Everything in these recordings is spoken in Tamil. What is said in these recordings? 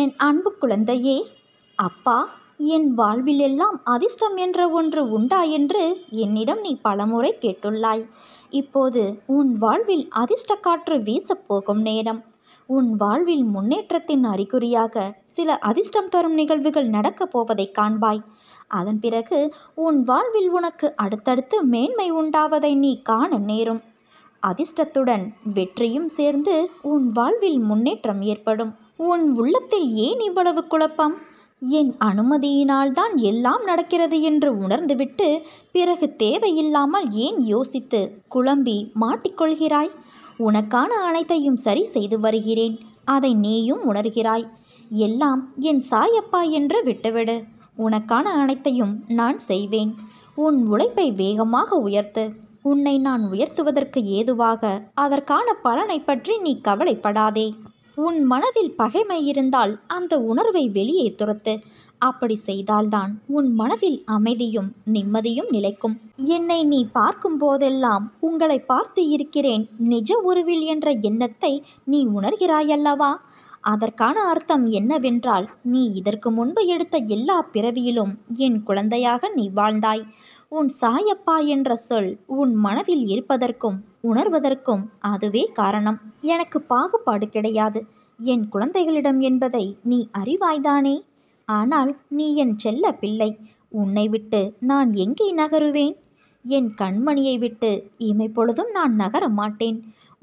என் அன்பு குழந்தையே அப்பா என் வாழ்விலெல்லாம் அதிர்ஷ்டம் என்ற ஒன்று உண்டா என்று என்னிடம் நீ பலமுறை கேட்டுள்ளாய் இப்போது உன் வாழ்வில் அதிர்ஷ்ட காற்று வீசப்போகும் நேரம் உன் வாழ்வில் முன்னேற்றத்தின் அறிகுறியாக சில அதிர்ஷ்டம் தரும் நிகழ்வுகள் நடக்கப் போவதை காண்பாய் அதன் பிறகு உன் வாழ்வில் உனக்கு அடுத்தடுத்து மேன்மை உண்டாவதை நீ காண நேரும் அதிர்ஷ்டத்துடன் வெற்றியும் சேர்ந்து உன் வாழ்வில் முன்னேற்றம் ஏற்படும் உன் உள்ளத்தில் ஏன் இவ்வளவு குழப்பம் என் அனுமதியினால்தான் எல்லாம் நடக்கிறது என்று உணர்ந்துவிட்டு பிறகு தேவையில்லாமல் ஏன் யோசித்து குழம்பி மாட்டிக்கொள்கிறாய் உனக்கான அனைத்தையும் சரி செய்து வருகிறேன் அதை நீயும் உணர்கிறாய் எல்லாம் என் சாயப்பா என்று விட்டுவிடு உனக்கான அனைத்தையும் நான் செய்வேன் உன் உழைப்பை வேகமாக உயர்த்து உன்னை நான் உயர்த்துவதற்கு ஏதுவாக அதற்கான பலனை பற்றி நீ கவலைப்படாதே உன் மனதில் பகைமை இருந்தால் அந்த உணர்வை வெளியே துரத்து அப்படி செய்தால்தான் உன் மனதில் அமைதியும் நிம்மதியும் நிலைக்கும் என்னை நீ பார்க்கும் போதெல்லாம் உங்களை பார்த்து இருக்கிறேன் நிஜ உருவில் என்ற எண்ணத்தை நீ உணர்கிறாயல்லவா அதற்கான அர்த்தம் என்னவென்றால் நீ இதற்கு முன்பு எடுத்த எல்லா பிறவியிலும் என் குழந்தையாக நீ வாழ்ந்தாய் உன் சாயப்பா என்ற சொல் உன் மனதில் இருப்பதற்கும் உணர்வதற்கும் அதுவே காரணம் எனக்கு பாகுபாடு கிடையாது என் குழந்தைகளிடம் என்பதை நீ அறிவாய்தானே ஆனால் நீ என் செல்ல பிள்ளை உன்னை விட்டு நான் எங்கே நகருவேன் என் கண்மணியை விட்டு இமைப்பொழுதும் நான் நகர மாட்டேன்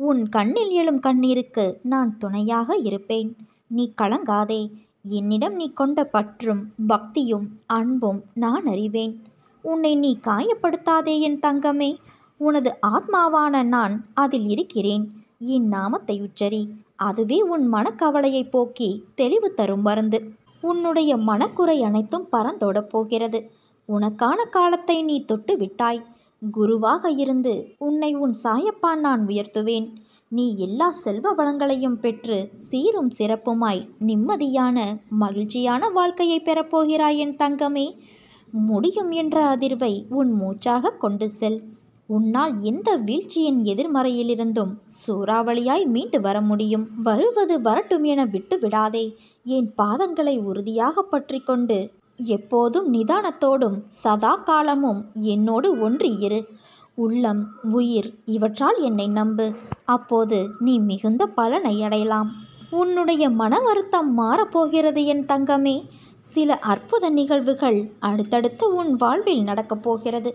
உன் கண்ணில் எழும் கண்ணீருக்கு நான் துணையாக இருப்பேன் நீ கலங்காதே என்னிடம் நீ கொண்ட பற்றும் பக்தியும் அன்பும் நான் அறிவேன் உன்னை நீ காயப்படுத்தாதே என் தங்கமே உனது ஆத்மாவான நான் அதில் இருக்கிறேன் என் நாமத்தை உச்சரி அதுவே உன் மனக்கவலையை போக்கி தெளிவு தரும் மருந்து உன்னுடைய மனக்குறை அனைத்தும் பறந்தோடப் போகிறது உனக்கான காலத்தை நீ தொட்டு விட்டாய் குருவாக இருந்து உன்னை உன் சாயப்பா நான் உயர்த்துவேன் நீ எல்லா செல்வ வளங்களையும் பெற்று சீரும் சிறப்புமாய் நிம்மதியான மகிழ்ச்சியான வாழ்க்கையை பெறப்போகிறாய் என் தங்கமே முடியும் என்ற அதிர்வை உன் மூச்சாக கொண்டு செல் உன்னால் எந்த வீழ்ச்சியின் எதிர்மறையிலிருந்தும் சூறாவளியாய் மீண்டு வர முடியும் வருவது வரட்டும் என விட்டு விடாதே என் பாதங்களை உறுதியாக பற்றி கொண்டு எப்போதும் நிதானத்தோடும் சதா காலமும் என்னோடு ஒன்று இரு உள்ளம் உயிர் இவற்றால் என்னை நம்பு அப்போது நீ மிகுந்த பலனை அடையலாம் உன்னுடைய மன வருத்தம் மாறப்போகிறது என் தங்கமே சில அற்புத நிகழ்வுகள் அடுத்தடுத்து உன் வாழ்வில் நடக்கப் போகிறது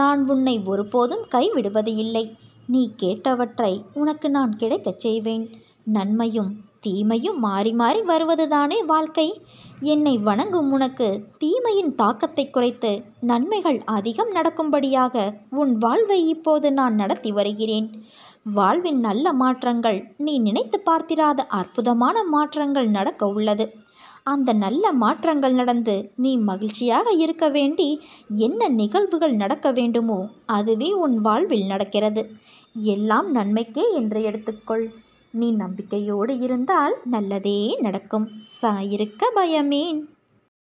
நான் உன்னை ஒருபோதும் கைவிடுவது இல்லை நீ கேட்டவற்றை உனக்கு நான் கிடைக்கச் செய்வேன் நன்மையும் தீமையும் மாறி மாறி வருவதுதானே வாழ்க்கை என்னை வணங்கும் உனக்கு தீமையின் தாக்கத்தை குறைத்து நன்மைகள் அதிகம் நடக்கும்படியாக உன் வாழ்வை இப்போது நான் நடத்தி வருகிறேன் வாழ்வின் நல்ல மாற்றங்கள் நீ நினைத்து பார்த்திராத அற்புதமான மாற்றங்கள் நடக்க உள்ளது அந்த நல்ல மாற்றங்கள் நடந்து நீ மகிழ்ச்சியாக இருக்க வேண்டி என்ன நிகழ்வுகள் நடக்க வேண்டுமோ அதுவே உன் வாழ்வில் நடக்கிறது எல்லாம் நன்மைக்கே என்று எடுத்துக்கொள் நீ நம்பிக்கையோடு இருந்தால் நல்லதே நடக்கும் சாயிருக்க பயமேன்